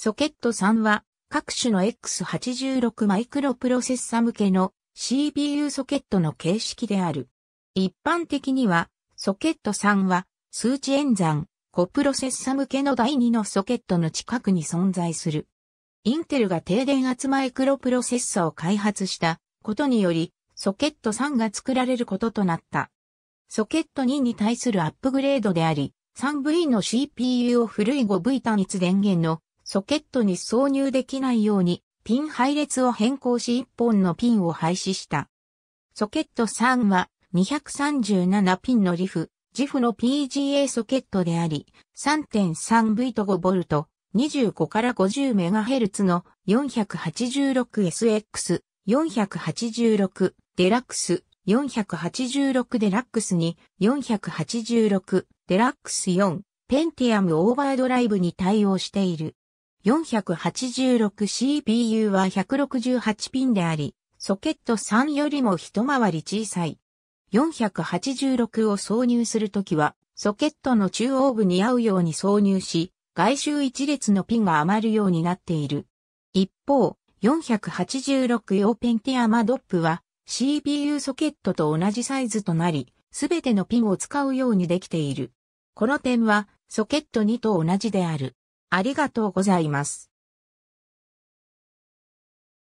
ソケット3は各種の X86 マイクロプロセッサ向けの CPU ソケットの形式である。一般的にはソケット3は数値演算、コプロセッサ向けの第2のソケットの近くに存在する。インテルが低電圧マイクロプロセッサを開発したことにより、ソケット3が作られることとなった。ソケット2に対するアップグレードであり、3V の CPU を古い 5V 単一電源のソケットに挿入できないように、ピン配列を変更し1本のピンを廃止した。ソケット3は237ピンのリフ、ジフの PGA ソケットであり、3.3V と 5V、25から5 0ヘルツの 486SX、486デラックス、486デラックスに486デラックス4、ペンティアムオーバードライブに対応している。4 8 6 c p u は168ピンであり、ソケット3よりも一回り小さい。486を挿入するときは、ソケットの中央部に合うように挿入し、外周一列のピンが余るようになっている。一方、486用ペンティアマドップは CPU ソケットと同じサイズとなり、すべてのピンを使うようにできている。この点はソケット2と同じである。ありがとうございます。